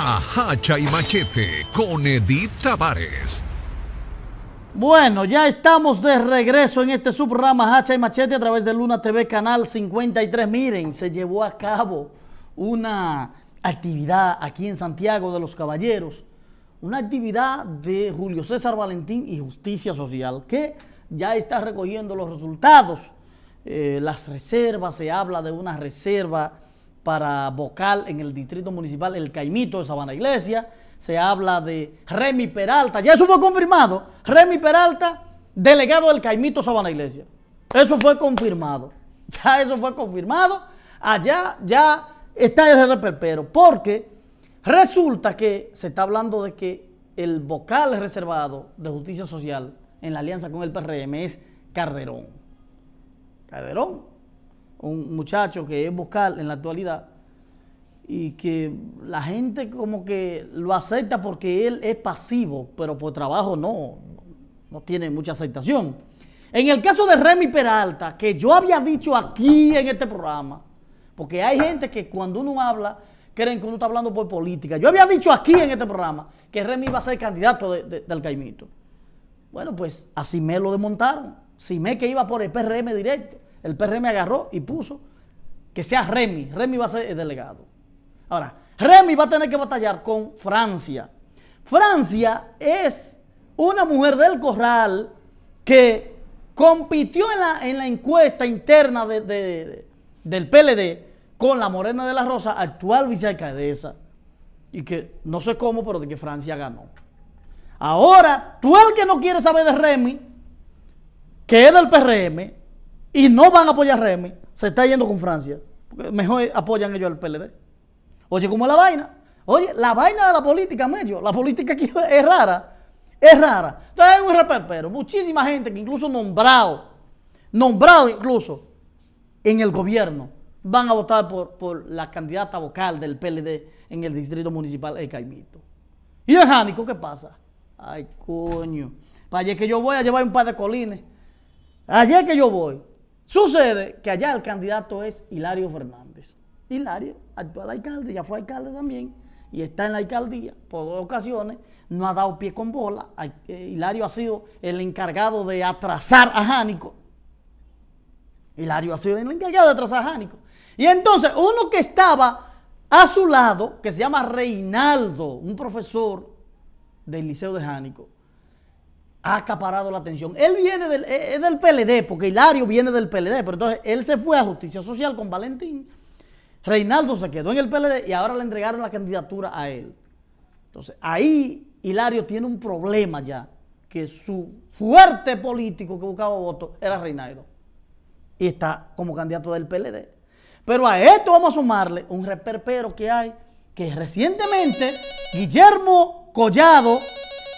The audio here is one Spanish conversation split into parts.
Hacha y Machete con Edith Tavares. Bueno, ya estamos de regreso en este subrama Hacha y Machete a través de Luna TV Canal 53. Miren, se llevó a cabo una actividad aquí en Santiago de los Caballeros, una actividad de Julio César Valentín y Justicia Social, que ya está recogiendo los resultados, eh, las reservas, se habla de una reserva para vocal en el distrito municipal El Caimito de Sabana Iglesia. Se habla de Remy Peralta, ya eso fue confirmado. Remy Peralta, delegado del Caimito Sabana Iglesia. Eso fue confirmado. Ya eso fue confirmado. Allá ya está el reperpero. Porque resulta que se está hablando de que el vocal reservado de justicia social en la alianza con el PRM es Carderón. Carderón un muchacho que es vocal en la actualidad y que la gente como que lo acepta porque él es pasivo, pero por trabajo no, no tiene mucha aceptación. En el caso de Remy Peralta, que yo había dicho aquí en este programa, porque hay gente que cuando uno habla, creen que uno está hablando por política. Yo había dicho aquí en este programa que Remy iba a ser candidato de, del Caimito. Bueno, pues así me lo desmontaron. me que iba por el PRM directo. El PRM agarró y puso que sea Remy. Remy va a ser el delegado. Ahora, Remy va a tener que batallar con Francia. Francia es una mujer del corral que compitió en la, encuesta interna del PLD con la Morena de la Rosa, actual vicealcaldesa, y que no sé cómo, pero de que Francia ganó. Ahora, tú el que no quiere saber de Remy, que es del PRM, y no van a apoyar a Remy, se está yendo con Francia. mejor apoyan ellos al PLD. Oye, ¿cómo es la vaina? Oye, la vaina de la política, medio. La política aquí es rara. Es rara. Entonces hay un reperpero. Muchísima gente que incluso nombrado, nombrado incluso en el gobierno, van a votar por, la candidata vocal del PLD en el distrito municipal de Caimito. ¿Y el Jánico qué pasa? Ay, coño. Para allá que yo voy a llevar un par de colines. Ayer que yo voy, Sucede que allá el candidato es Hilario Fernández. Hilario, actual alcalde, ya fue alcalde también y está en la alcaldía por dos ocasiones, no ha dado pie con bola. Eh, Hilario ha sido el encargado de atrasar a Jánico. Hilario ha sido el encargado de atrasar a Jánico. Y entonces uno que estaba a su lado, que se llama Reinaldo, un profesor del Liceo de Jánico, ha acaparado la atención. Él viene del, eh, es del PLD, porque Hilario viene del PLD, pero entonces él se fue a Justicia Social con Valentín. Reinaldo se quedó en el PLD y ahora le entregaron la candidatura a él. Entonces, ahí Hilario tiene un problema ya, que su fuerte político que buscaba votos era Reinaldo. Y está como candidato del PLD. Pero a esto vamos a sumarle un reperpero que hay, que recientemente Guillermo Collado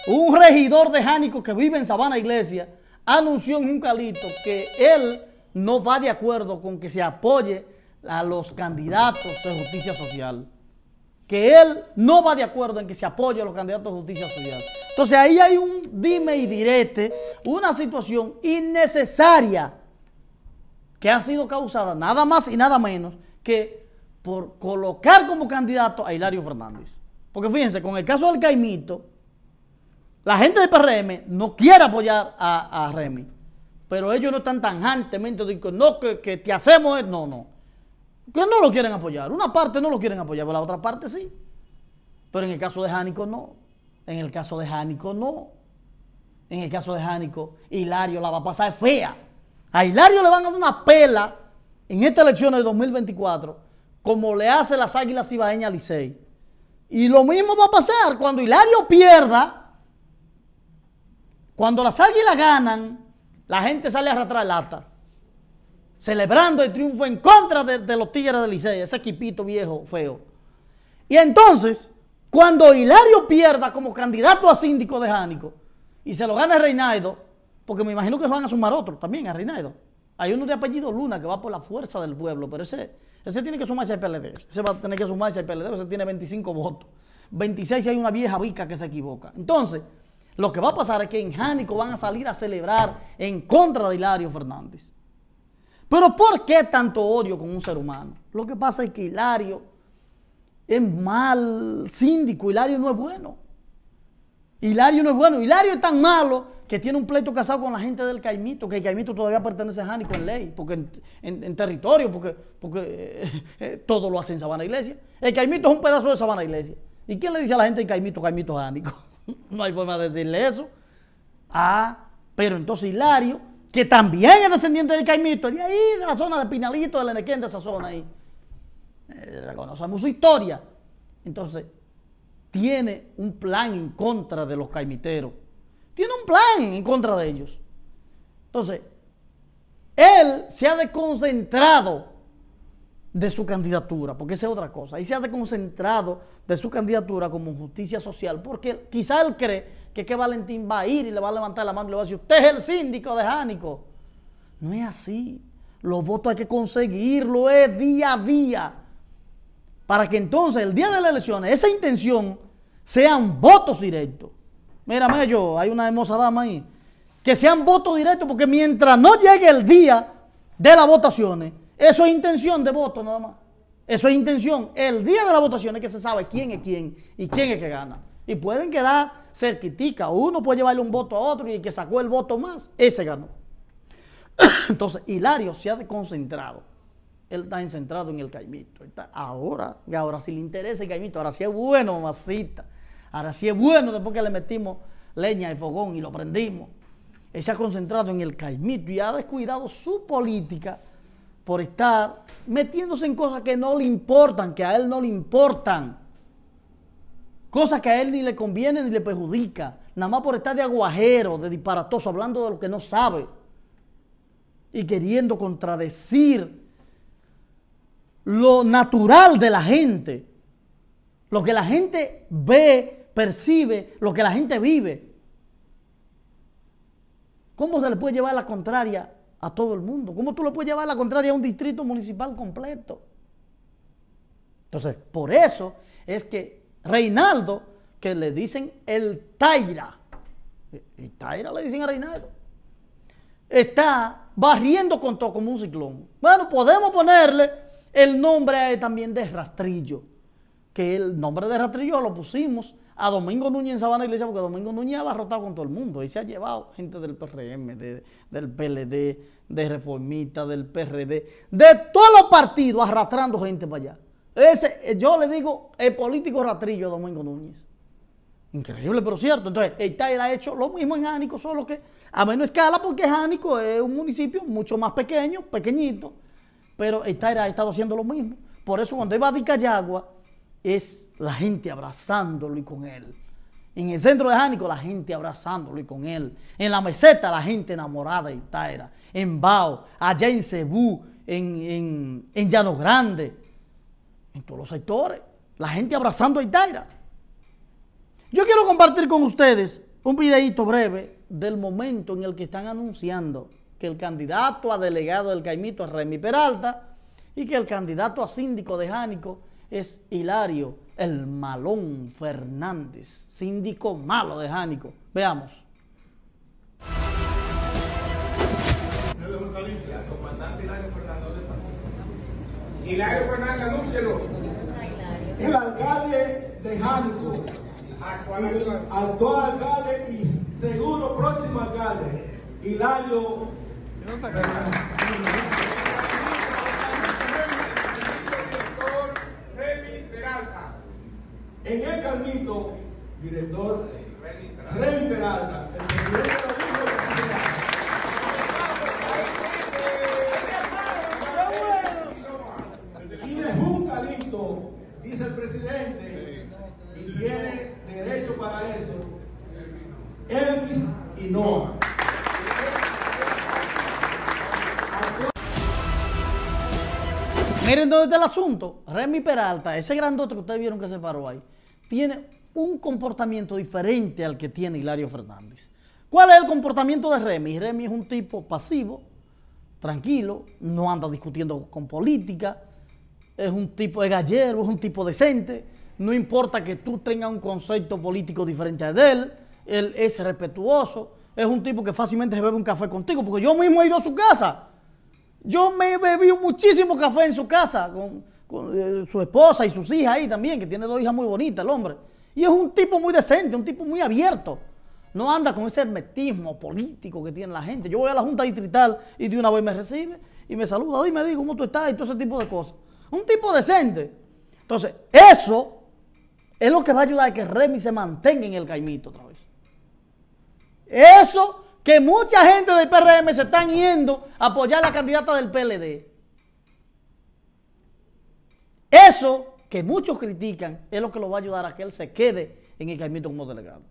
un regidor de Jánico que vive en Sabana Iglesia anunció en un calito que él no va de acuerdo con que se apoye a los candidatos de justicia social. Que él no va de acuerdo en que se apoye a los candidatos de justicia social. Entonces ahí hay un dime y direte, una situación innecesaria que ha sido causada nada más y nada menos que por colocar como candidato a Hilario Fernández. Porque fíjense, con el caso del Caimito, la gente de PRM no quiere apoyar a, a Remy, pero ellos no están tanjantemente diciendo, no, que, te hacemos, no, no. Que no lo quieren apoyar. Una parte no lo quieren apoyar, pero la otra parte sí. Pero en el caso de Jánico no. En el caso de Jánico no. En el caso de Jánico, Hilario la va a pasar fea. A Hilario le van a dar una pela en esta elección de 2024, como le hace las Águilas Ibaeñas a Licey. Y lo mismo va a pasar cuando Hilario pierda cuando las águilas ganan, la gente sale a arrastrar lata, celebrando el triunfo en contra de, los Tigres de Licey, ese equipito viejo, feo. Y entonces, cuando Hilario pierda como candidato a síndico de Jánico y se lo gane Reinaido, porque me imagino que van a sumar otro también a Reinaido, Hay uno de apellido Luna que va por la fuerza del pueblo, pero ese, ese tiene que sumarse al PLD. Ese va a tener que sumarse al PLD, ese tiene 25 votos. 26 si hay una vieja bica que se equivoca. Entonces, lo que va a pasar es que en Jánico van a salir a celebrar en contra de Hilario Fernández. Pero ¿por qué tanto odio con un ser humano? Lo que pasa es que Hilario es mal síndico, Hilario no es bueno. Hilario no es bueno, Hilario es tan malo que tiene un pleito casado con la gente del Caimito, que el Caimito todavía pertenece a Jánico en ley, porque en, territorio, porque, porque eh, eh, todo lo hace en Sabana Iglesia. El Caimito es un pedazo de Sabana Iglesia. ¿Y quién le dice a la gente de Caimito, Caimito Jánico? no hay forma de decirle eso. Ah, pero entonces Hilario, que también es descendiente de Caimito, de ahí, de la zona de Pinalito, de Lenequén, de esa zona ahí. Eh, conocemos su historia. Entonces, tiene un plan en contra de los caimiteros. Tiene un plan en contra de ellos. Entonces, él se ha desconcentrado de su candidatura, porque esa es otra cosa. Y se ha desconcentrado de su candidatura como justicia social, porque quizá él cree que, Valentín va a ir y le va a levantar la mano y le va a decir, usted es el síndico de Jánico. No es así. Los votos hay que conseguirlo, es día a día. Para que entonces el día de las elecciones esa intención sean votos directos. Mírame yo, hay una hermosa dama ahí. Que sean votos directos, porque mientras no llegue el día de las votaciones, eso es intención de voto nada más. Eso es intención. El día de la votación es que se sabe quién es quién y quién es que gana. Y pueden quedar cerquitica. Uno puede llevarle un voto a otro y el que sacó el voto más, ese ganó. Entonces, Hilario se ha desconcentrado. Él está centrado en el caimito. Está ahora, ahora si le interesa el caimito. Ahora sí es bueno, mamacita. Ahora sí es bueno después que le metimos leña y fogón y lo prendimos. Él se ha concentrado en el caimito y ha descuidado su política por estar metiéndose en cosas que no le importan, que a él no le importan. Cosas que a él ni le conviene ni le perjudica. Nada más por estar de aguajero, de disparatoso, hablando de lo que no sabe. Y queriendo contradecir lo natural de la gente. Lo que la gente ve, percibe, lo que la gente vive. ¿Cómo se le puede llevar la contraria a todo el mundo. ¿Cómo tú lo puedes llevar a la contraria a un distrito municipal completo? Entonces, por eso es que Reinaldo, que le dicen el Taira, y Taira le dicen a Reinaldo, está barriendo con todo como un ciclón. Bueno, podemos ponerle el nombre también de Rastrillo, que el nombre de Rastrillo lo pusimos a Domingo Núñez en Sabana Iglesia, porque Domingo Núñez ha abarrotado con todo el mundo y se ha llevado gente del PRM, del PLD, de Reformista, del PRD, de todos los partidos arrastrando gente para allá. Ese, eh, yo le digo, el político ratrillo Domingo Núñez. Increíble, pero cierto. Entonces, Eitaira ha hecho lo mismo en Jánico, solo que a menos escala, porque Jánico es un municipio mucho más pequeño, pequeñito, pero Eitaira ha estado haciendo lo mismo. Por eso, cuando iba a Dicayagua, es la gente abrazándolo y con él. En el centro de Jánico, la gente abrazándolo y con él. En la meseta, la gente enamorada de Itaira. En Bao, allá en Cebú, en, en, en, Llano Grande, en todos los sectores. La gente abrazando a Itaira. Yo quiero compartir con ustedes un videíto breve del momento en el que están anunciando que el candidato a delegado del Caimito es Remy Peralta y que el candidato a síndico de Jánico es Hilario el malón Fernández, síndico malo de Jánico. Veamos. Hilario Fernández, El alcalde de Jánico, actual alcalde y seguro próximo alcalde, Hilario En el Carmito, director Remy Peralta, el presidente de la dice el presidente, y tiene derecho para eso, Elvis y Noah. Miren dónde está el asunto. Remy Peralta, ese grandote que ustedes vieron que se paró ahí, tiene un comportamiento diferente al que tiene Hilario Fernández. ¿Cuál es el comportamiento de Remy? Remy es un tipo pasivo, tranquilo, no anda discutiendo con política, es un tipo de gallero, es un tipo decente, no importa que tú tengas un concepto político diferente a de él, él es respetuoso, es un tipo que fácilmente se bebe un café contigo, porque yo mismo he ido a su casa. Yo me he bebido muchísimo café en su casa, con, eh, su esposa y sus hijas ahí también, que tiene dos hijas muy bonitas, el hombre. Y es un tipo muy decente, un tipo muy abierto. No anda con ese hermetismo político que tiene la gente. Yo voy a la Junta Distrital y de una vez me recibe y me saluda y me dice cómo tú estás y todo ese tipo de cosas. Un tipo decente. Entonces, eso es lo que va a ayudar a que Remy se mantenga en el caimito otra vez. Eso que mucha gente del PRM se están yendo a apoyar a la candidata del PLD. Eso que muchos critican es lo que lo va a ayudar a que él se quede en el caimito como delegado.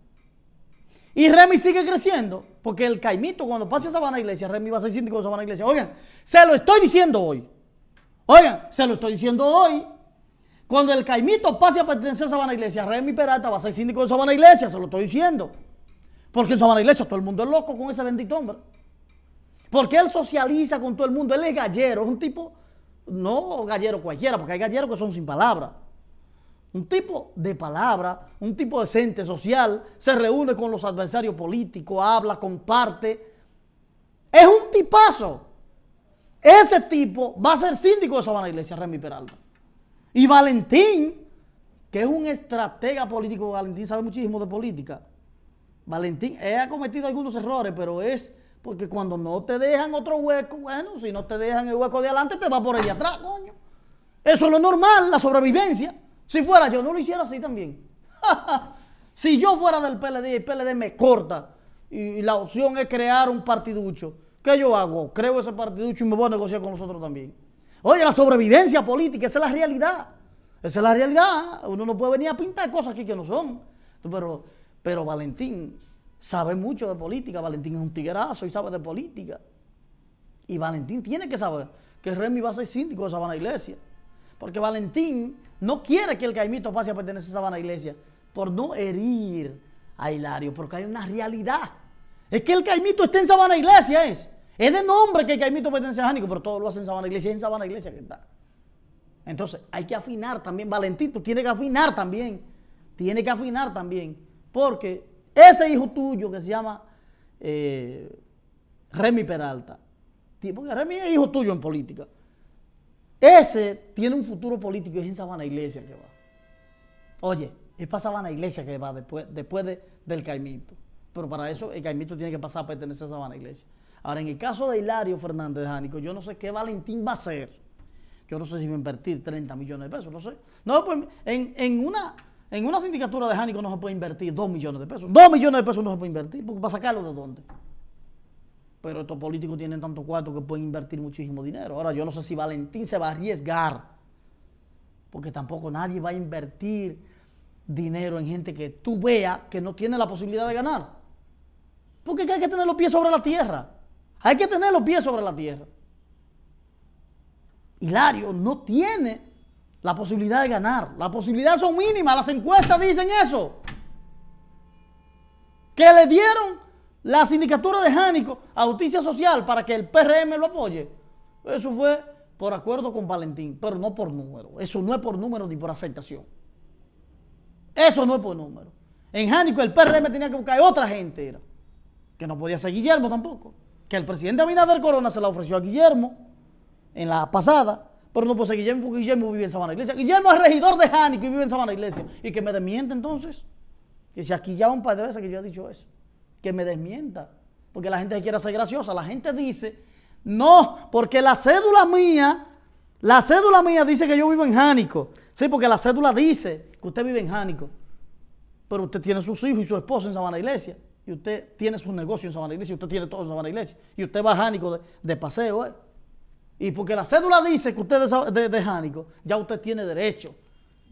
Y Remy sigue creciendo, porque el caimito cuando pase a Sabana Iglesia, Remy va a ser síndico de Sabana Iglesia. Oigan, se lo estoy diciendo hoy. Oigan, se lo estoy diciendo hoy. Cuando el caimito pase a pertenecer a Sabana Iglesia, Remy Peralta va a ser síndico de Sabana Iglesia, se lo estoy diciendo. Porque en Sabana Iglesia todo el mundo es loco con ese bendito hombre. Porque él socializa con todo el mundo, él es gallero, es un tipo no gallero cualquiera, porque hay galleros que son sin palabras. Un tipo de palabra, un tipo decente, social, se reúne con los adversarios políticos, habla, comparte. Es un tipazo. Ese tipo va a ser síndico de Sabana Iglesia, Remy Peralta. Y Valentín, que es un estratega político, Valentín sabe muchísimo de política. Valentín ha cometido algunos errores, pero es porque cuando no te dejan otro hueco, bueno, si no te dejan el hueco de adelante, te va por ahí atrás, coño. Eso es lo normal, la sobrevivencia. Si fuera yo, no lo hiciera así también. si yo fuera del PLD y el PLD me corta y la opción es crear un partiducho, ¿qué yo hago? Creo ese partiducho y me voy a negociar con nosotros también. Oye, la sobrevivencia política, esa es la realidad. Esa es la realidad. Uno no puede venir a pintar cosas aquí que no son. Pero, pero Valentín, sabe mucho de política. Valentín es un tiguerazo y sabe de política. Y Valentín tiene que saber que Remy va a ser síndico de Sabana Iglesia. Porque Valentín no quiere que el Caimito pase a pertenecer a Sabana Iglesia por no herir a Hilario, porque hay una realidad. Es que el Caimito está en Sabana Iglesia, es. Es de nombre que el Caimito pertenece a Jánico, pero todo lo hace en Sabana Iglesia, es en Sabana Iglesia que está. Entonces, hay que afinar también, Valentín, tú tienes que afinar también. Tiene que afinar también, porque ese hijo tuyo que se llama eh, Remy Peralta, porque Remy es hijo tuyo en política, ese tiene un futuro político y es en Sabana Iglesia que va. Oye, es para Sabana Iglesia que va después, del Caimito. Pero para eso el Caimito tiene que pasar a pertenecer a Sabana Iglesia. Ahora, en el caso de Hilario Fernández Jánico, yo no sé qué Valentín va a hacer. Yo no sé si va a invertir 30 millones de pesos, no sé. No, pues en una en una sindicatura de Jánico no se puede invertir 2 millones de pesos. 2 millones de pesos no se puede invertir, porque ¿para sacarlo de dónde? Pero estos políticos tienen tanto cuarto que pueden invertir muchísimo dinero. Ahora, yo no sé si Valentín se va a arriesgar, porque tampoco nadie va a invertir dinero en gente que tú veas que no tiene la posibilidad de ganar. Porque hay que tener los pies sobre la tierra. Hay que tener los pies sobre la tierra. Hilario no tiene la posibilidad de ganar. Las posibilidades son mínimas, las encuestas dicen eso. Que le dieron la sindicatura de Jánico a Justicia Social para que el PRM lo apoye. Eso fue por acuerdo con Valentín, pero no por número. Eso no es por número ni por aceptación. Eso no es por número. En Jánico el PRM tenía que buscar otra gente, era. Que no podía ser Guillermo tampoco. Que el presidente Abinader Corona se la ofreció a Guillermo en la pasada pero no puede Guillermo, porque Guillermo vive en Sabana Iglesia. Guillermo es regidor de Jánico y vive en Sabana Iglesia. Y que me desmienta entonces. Y si aquí ya un par de veces que yo he dicho eso. Que me desmienta. Porque la gente quiere ser graciosa. La gente dice, no, porque la cédula mía, la cédula mía dice que yo vivo en Jánico. Sí, porque la cédula dice que usted vive en Jánico. Pero usted tiene sus hijos y su esposa en Sabana Iglesia. Y usted tiene sus negocios en Sabana Iglesia. Y usted tiene todo en Sabana Iglesia. Y usted va a Jánico de, de paseo, ¿eh? Y porque la cédula dice que usted es de, Jánico, ya usted tiene derecho.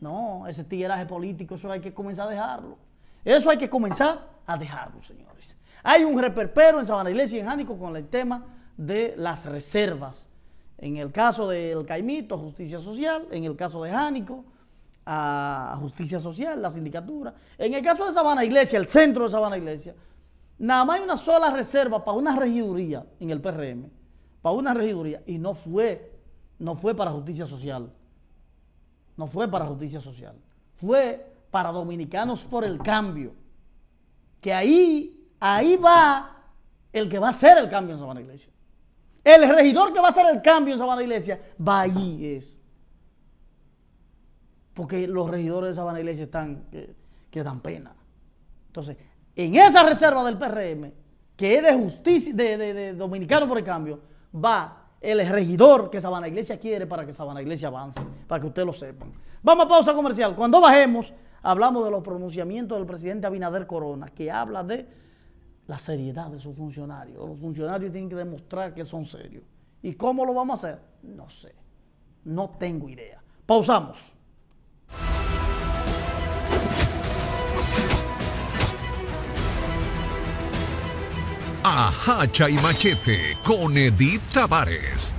No, ese tiraje político, eso hay que comenzar a dejarlo. Eso hay que comenzar a dejarlo, señores. Hay un reperpero en Sabana Iglesia y en Jánico con el tema de las reservas. En el caso del Caimito, Justicia Social. En el caso de Jánico, a Justicia Social, la sindicatura. En el caso de Sabana Iglesia, el centro de Sabana Iglesia, nada más hay una sola reserva para una regiduría en el PRM para una regiduría y no fue, no fue para justicia social. No fue para justicia social. Fue para dominicanos por el cambio. Que ahí, ahí va el que va a hacer el cambio en Sabana Iglesia. El regidor que va a hacer el cambio en Sabana Iglesia va allí es. Porque los regidores de Sabana Iglesia están, que, dan pena. Entonces, en esa reserva del PRM, que es de justicia, de, de, de por el cambio, va el regidor que Sabana Iglesia quiere para que Sabana Iglesia avance, para que ustedes lo sepan. Vamos a pausa comercial. Cuando bajemos, hablamos de los pronunciamientos del presidente Abinader Corona, que habla de la seriedad de sus funcionarios. Los funcionarios tienen que demostrar que son serios. ¿Y cómo lo vamos a hacer? No sé. No tengo idea. Pausamos. a Hacha y Machete con Edith Tavares.